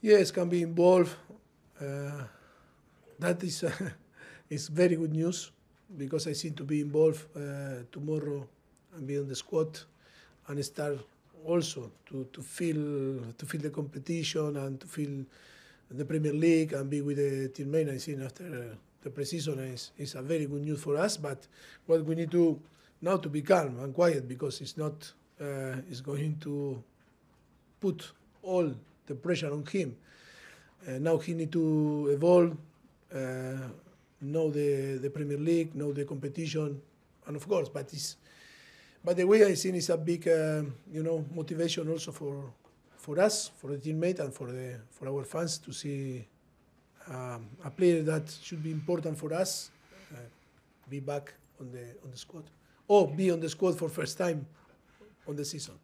Yes, can be involved. Uh, that is uh, is very good news because I seem to be involved uh, tomorrow and be on the squad and start also to, to feel to feel the competition and to feel the Premier League and be with the teammate. I think after uh, the preseason is is a very good news for us. But what we need to now to be calm and quiet because it's not uh, it's going to put all the pressure on him. Uh, now he need to evolve, uh, know the, the Premier League, know the competition, and of course, but it's, but the way I see it's a big, uh, you know, motivation also for for us, for the teammate, and for the for our fans to see um, a player that should be important for us uh, be back on the on the squad or be on the squad for first time on the season.